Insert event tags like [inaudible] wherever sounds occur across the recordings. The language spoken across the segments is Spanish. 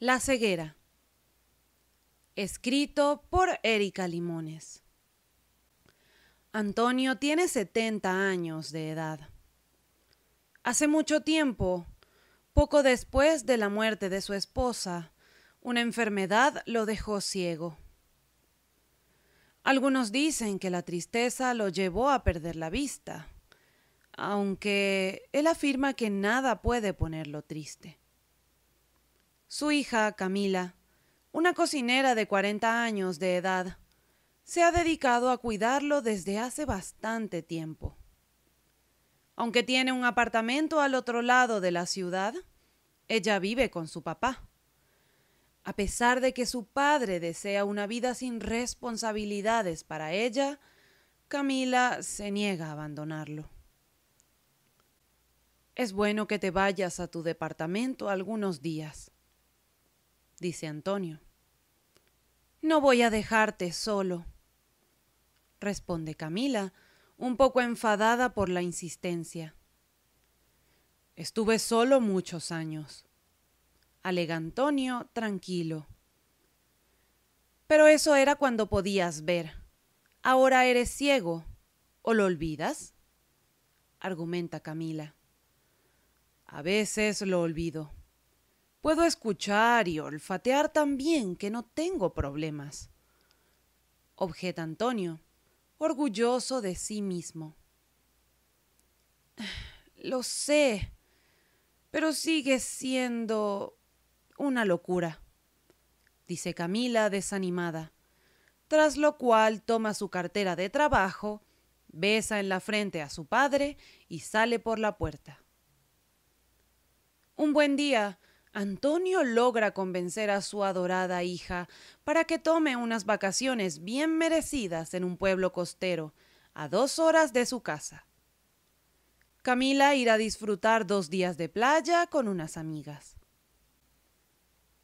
La ceguera. Escrito por Erika Limones. Antonio tiene 70 años de edad. Hace mucho tiempo, poco después de la muerte de su esposa, una enfermedad lo dejó ciego. Algunos dicen que la tristeza lo llevó a perder la vista, aunque él afirma que nada puede ponerlo triste. Su hija, Camila, una cocinera de 40 años de edad, se ha dedicado a cuidarlo desde hace bastante tiempo. Aunque tiene un apartamento al otro lado de la ciudad, ella vive con su papá. A pesar de que su padre desea una vida sin responsabilidades para ella, Camila se niega a abandonarlo. Es bueno que te vayas a tu departamento algunos días, dice Antonio. No voy a dejarte solo, responde Camila, un poco enfadada por la insistencia. Estuve solo muchos años. Alega Antonio tranquilo. Pero eso era cuando podías ver. Ahora eres ciego. ¿O lo olvidas? argumenta Camila. A veces lo olvido. Puedo escuchar y olfatear tan bien que no tengo problemas. Objeta Antonio, orgulloso de sí mismo. [sighs] Lo sé, pero sigue siendo una locura, dice Camila desanimada, tras lo cual toma su cartera de trabajo, besa en la frente a su padre y sale por la puerta. Un buen día, Antonio logra convencer a su adorada hija para que tome unas vacaciones bien merecidas en un pueblo costero, a dos horas de su casa. Camila irá a disfrutar dos días de playa con unas amigas.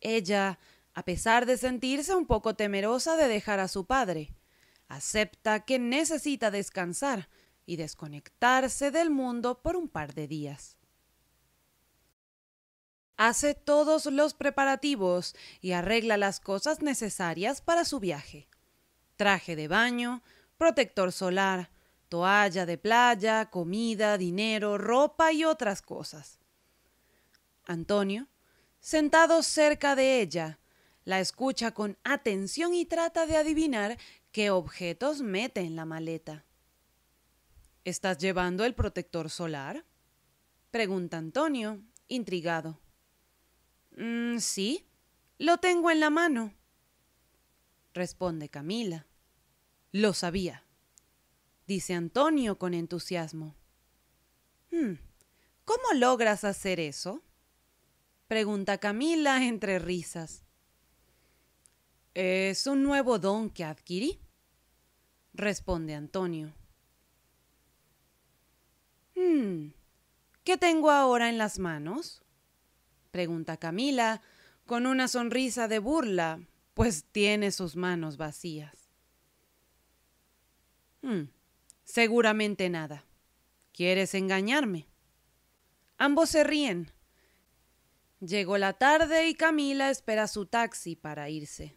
Ella, a pesar de sentirse un poco temerosa de dejar a su padre, acepta que necesita descansar y desconectarse del mundo por un par de días. Hace todos los preparativos y arregla las cosas necesarias para su viaje. Traje de baño, protector solar, toalla de playa, comida, dinero, ropa y otras cosas. Antonio, sentado cerca de ella. La escucha con atención y trata de adivinar qué objetos mete en la maleta. ¿Estás llevando el protector solar? Pregunta Antonio, intrigado. Mm, sí, lo tengo en la mano. Responde Camila. Lo sabía, dice Antonio con entusiasmo. Hmm, ¿Cómo logras hacer eso? Pregunta Camila entre risas. Es un nuevo don que adquirí, responde Antonio. Hmm, ¿Qué tengo ahora en las manos? pregunta Camila con una sonrisa de burla, pues tiene sus manos vacías. Hmm, seguramente nada. ¿Quieres engañarme? Ambos se ríen. Llegó la tarde y Camila espera su taxi para irse.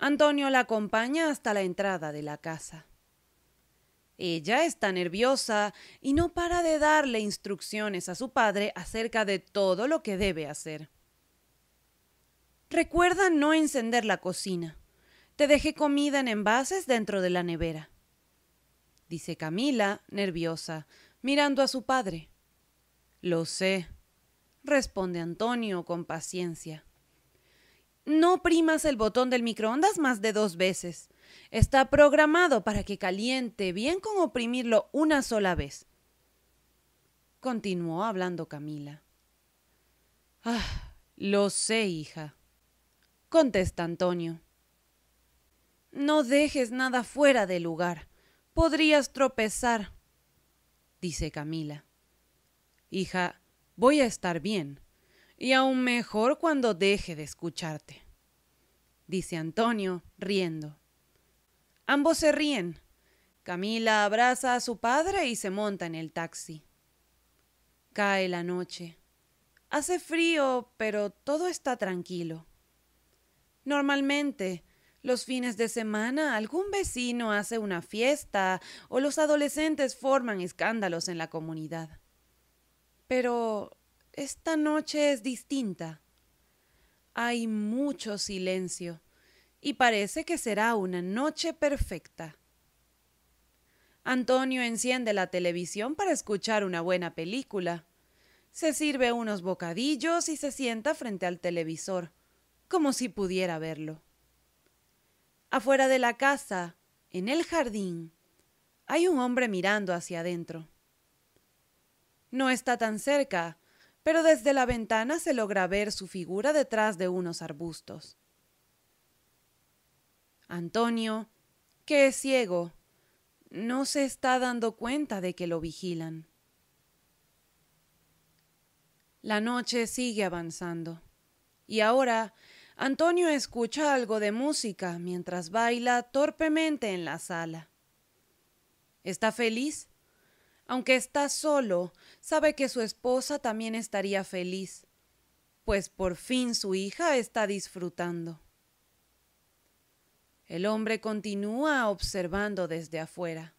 Antonio la acompaña hasta la entrada de la casa. Ella está nerviosa y no para de darle instrucciones a su padre acerca de todo lo que debe hacer. Recuerda no encender la cocina. Te dejé comida en envases dentro de la nevera. Dice Camila, nerviosa, mirando a su padre. Lo sé, responde Antonio con paciencia. No primas el botón del microondas más de dos veces. Está programado para que caliente bien con oprimirlo una sola vez. Continuó hablando Camila. Ah, lo sé, hija. Contesta Antonio. No dejes nada fuera de lugar. Podrías tropezar, dice Camila. Hija, voy a estar bien, y aún mejor cuando deje de escucharte, dice Antonio, riendo. Ambos se ríen. Camila abraza a su padre y se monta en el taxi. Cae la noche. Hace frío, pero todo está tranquilo. Normalmente, los fines de semana algún vecino hace una fiesta o los adolescentes forman escándalos en la comunidad. Pero esta noche es distinta. Hay mucho silencio y parece que será una noche perfecta. Antonio enciende la televisión para escuchar una buena película. Se sirve unos bocadillos y se sienta frente al televisor, como si pudiera verlo. Afuera de la casa, en el jardín, hay un hombre mirando hacia adentro. No está tan cerca, pero desde la ventana se logra ver su figura detrás de unos arbustos. Antonio, que es ciego, no se está dando cuenta de que lo vigilan. La noche sigue avanzando, y ahora Antonio escucha algo de música mientras baila torpemente en la sala. Está feliz aunque está solo, sabe que su esposa también estaría feliz, pues por fin su hija está disfrutando. El hombre continúa observando desde afuera.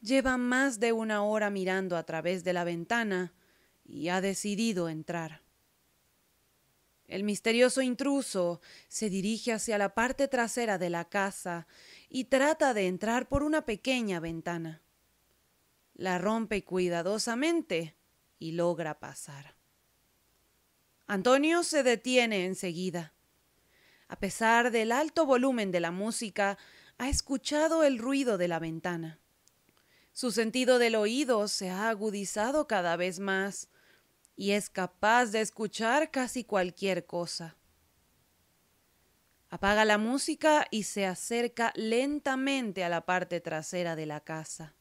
Lleva más de una hora mirando a través de la ventana y ha decidido entrar. El misterioso intruso se dirige hacia la parte trasera de la casa y trata de entrar por una pequeña ventana la rompe cuidadosamente y logra pasar. Antonio se detiene enseguida. A pesar del alto volumen de la música, ha escuchado el ruido de la ventana. Su sentido del oído se ha agudizado cada vez más y es capaz de escuchar casi cualquier cosa. Apaga la música y se acerca lentamente a la parte trasera de la casa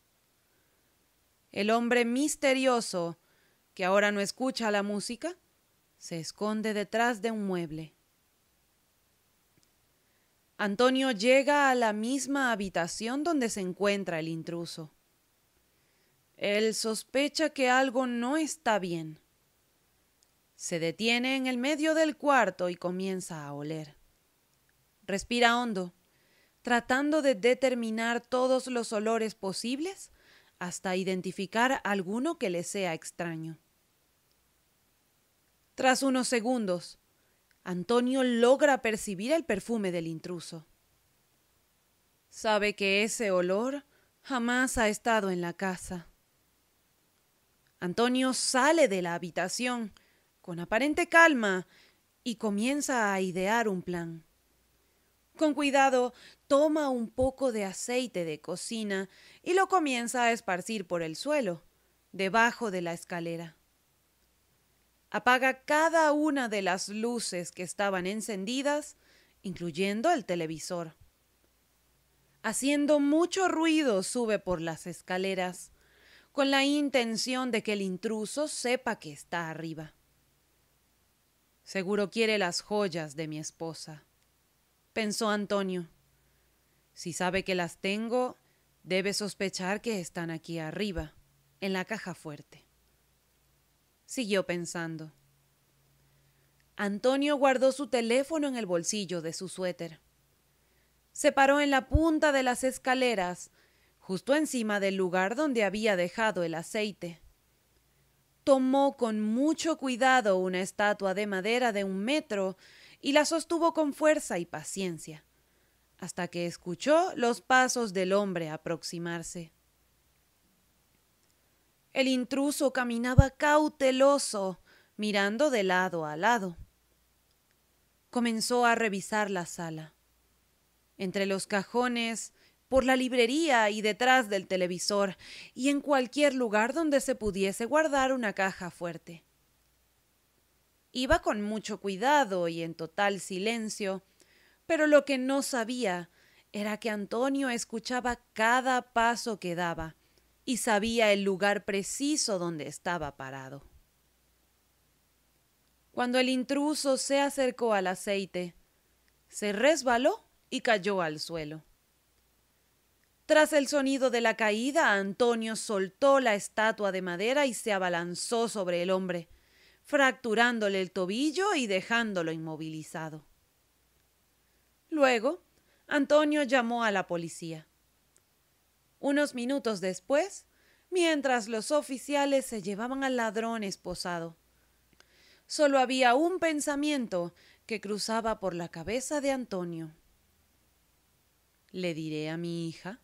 el hombre misterioso, que ahora no escucha la música, se esconde detrás de un mueble. Antonio llega a la misma habitación donde se encuentra el intruso. Él sospecha que algo no está bien. Se detiene en el medio del cuarto y comienza a oler. Respira hondo, tratando de determinar todos los olores posibles hasta identificar alguno que le sea extraño. Tras unos segundos, Antonio logra percibir el perfume del intruso. Sabe que ese olor jamás ha estado en la casa. Antonio sale de la habitación con aparente calma y comienza a idear un plan. Con cuidado, toma un poco de aceite de cocina y lo comienza a esparcir por el suelo, debajo de la escalera. Apaga cada una de las luces que estaban encendidas, incluyendo el televisor. Haciendo mucho ruido, sube por las escaleras, con la intención de que el intruso sepa que está arriba. Seguro quiere las joyas de mi esposa pensó Antonio. Si sabe que las tengo, debe sospechar que están aquí arriba, en la caja fuerte. Siguió pensando. Antonio guardó su teléfono en el bolsillo de su suéter. Se paró en la punta de las escaleras, justo encima del lugar donde había dejado el aceite. Tomó con mucho cuidado una estatua de madera de un metro y la sostuvo con fuerza y paciencia, hasta que escuchó los pasos del hombre aproximarse. El intruso caminaba cauteloso, mirando de lado a lado. Comenzó a revisar la sala. Entre los cajones, por la librería y detrás del televisor, y en cualquier lugar donde se pudiese guardar una caja fuerte. Iba con mucho cuidado y en total silencio, pero lo que no sabía era que Antonio escuchaba cada paso que daba y sabía el lugar preciso donde estaba parado. Cuando el intruso se acercó al aceite, se resbaló y cayó al suelo. Tras el sonido de la caída, Antonio soltó la estatua de madera y se abalanzó sobre el hombre, fracturándole el tobillo y dejándolo inmovilizado. Luego, Antonio llamó a la policía. Unos minutos después, mientras los oficiales se llevaban al ladrón esposado, solo había un pensamiento que cruzaba por la cabeza de Antonio. ¿Le diré a mi hija?